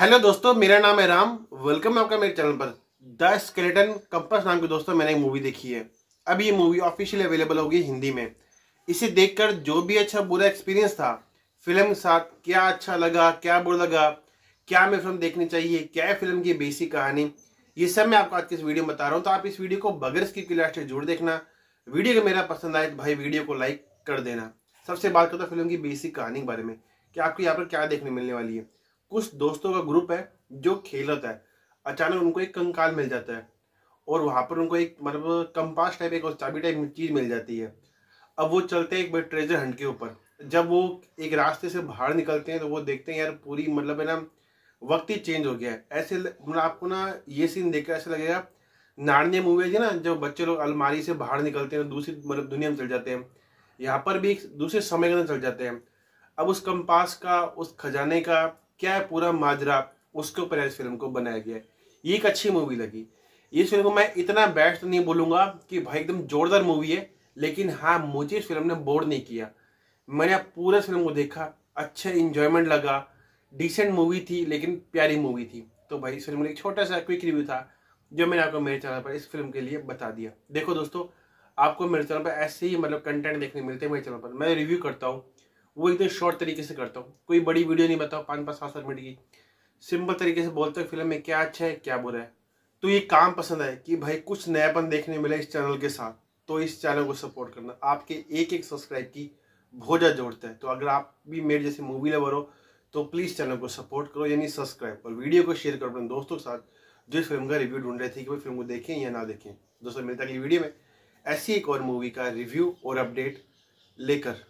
hello दोस्तों मेरा नाम है राम वेलकम है आपका मेरे चैनल पर द स्केलेटन कंपस नाम की दोस्तों मैंने एक मूवी देखी है अब ये मूवी ऑफिशियली अवेलेबल होगी हिंदी में इसे देखकर जो भी अच्छा बुरा एक्सपीरियंस था फिल्म के साथ क्या अच्छा लगा क्या बुरा लगा क्या हमें फिल्म देखनी चाहिए क्या है फिल्म की बेसिक कहानी ये सब मैं आपको आज की इस वीडियो में बता रहा हूँ तो आप इस वीडियो को बगैर स्किप के लास्ट जरूर देखना वीडियो अगर मेरा पसंद आए तो भाई वीडियो को लाइक कर देना सबसे बात करता फिल्म की बेसिक कहानी के बारे में कि आपको यहाँ पर क्या देखने मिलने वाली है कुछ दोस्तों का ग्रुप है जो खेलता है अचानक उनको एक कंकाल मिल जाता है और वहाँ पर उनको एक मतलब कंपास टाइप एक और चाबी टाइप चीज़ मिल जाती है अब वो चलते हैं एक ट्रेजर हंट के ऊपर जब वो एक रास्ते से बाहर निकलते हैं तो वो देखते हैं यार पूरी मतलब है ना वक्त ही चेंज हो गया है ऐसे मतलब आपको ना ये सीन देखकर ऐसा लगेगा नारनिया मूवीज है ना जब बच्चे लोग अलमारी से बाहर निकलते हैं दूसरी मतलब दुनिया में चल जाते हैं यहाँ पर भी एक दूसरे समय के अंदर चल जाते हैं अब उस कंपास का उस खजाने का क्या है पूरा माजरा उसके ऊपर इस फिल्म को बनाया गया है ये एक अच्छी मूवी लगी इस फिल्म को मैं इतना बेस्ट तो नहीं बोलूंगा कि भाई एकदम जोरदार मूवी है लेकिन हाँ मुझे इस फिल्म ने बोर नहीं किया मैंने पूरा फिल्म को देखा अच्छा इंजॉयमेंट लगा डिसेंट मूवी थी लेकिन प्यारी मूवी थी तो भाई इस फिल्म में एक छोटा सा क्विक रिव्यू था जो मैंने आपको मेरे चैनल पर इस फिल्म के लिए बता दिया देखो दोस्तों आपको मेरे चैनल पर ऐसे ही मतलब कंटेंट देखने मिलते हैं मेरे चैनल पर मैं रिव्यू करता हूँ वो एकदम शॉर्ट तरीके से करता हूँ कोई बड़ी वीडियो नहीं बताओ पाँच पाँच सात सात मिनट की सिंपल तरीके से बोलता हूँ फिल्म में क्या अच्छा है क्या बुरा है तो ये काम पसंद है कि भाई कुछ नयापन देखने मिले इस चैनल के साथ तो इस चैनल को सपोर्ट करना आपके एक एक सब्सक्राइब की भोजा जोड़ता है तो अगर आप भी मेरे जैसे मूवी लवर हो तो प्लीज़ चैनल को सपोर्ट करो यानी सब्सक्राइब और वीडियो को शेयर करो अपने दोस्तों के साथ जो इस फिल्म का रिव्यू ढूंढ रहे थे कि वो फिल्म को देखें या ना देखें दोस्तों मिलते अगली वीडियो में ऐसी एक और मूवी का रिव्यू और अपडेट लेकर